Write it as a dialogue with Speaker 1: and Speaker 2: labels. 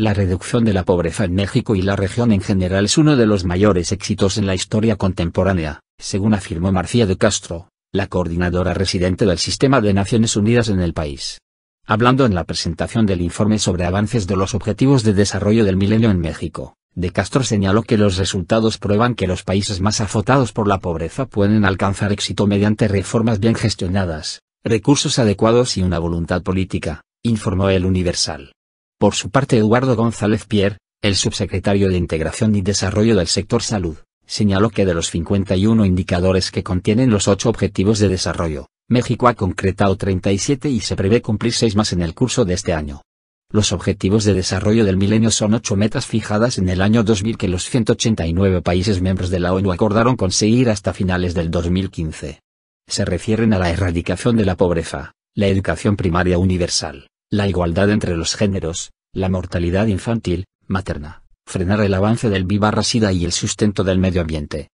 Speaker 1: La reducción de la pobreza en México y la región en general es uno de los mayores éxitos en la historia contemporánea, según afirmó Marcía de Castro, la coordinadora residente del Sistema de Naciones Unidas en el país. Hablando en la presentación del informe sobre avances de los Objetivos de Desarrollo del Milenio en México, De Castro señaló que los resultados prueban que los países más azotados por la pobreza pueden alcanzar éxito mediante reformas bien gestionadas, recursos adecuados y una voluntad política, informó el Universal. Por su parte Eduardo González Pierre, el subsecretario de Integración y Desarrollo del Sector Salud, señaló que de los 51 indicadores que contienen los 8 objetivos de desarrollo, México ha concretado 37 y se prevé cumplir 6 más en el curso de este año. Los objetivos de desarrollo del milenio son 8 metas fijadas en el año 2000 que los 189 países miembros de la ONU acordaron conseguir hasta finales del 2015. Se refieren a la erradicación de la pobreza, la educación primaria universal, la igualdad entre los géneros, la mortalidad infantil, materna, frenar el avance del viva Rasida y el sustento del medio ambiente.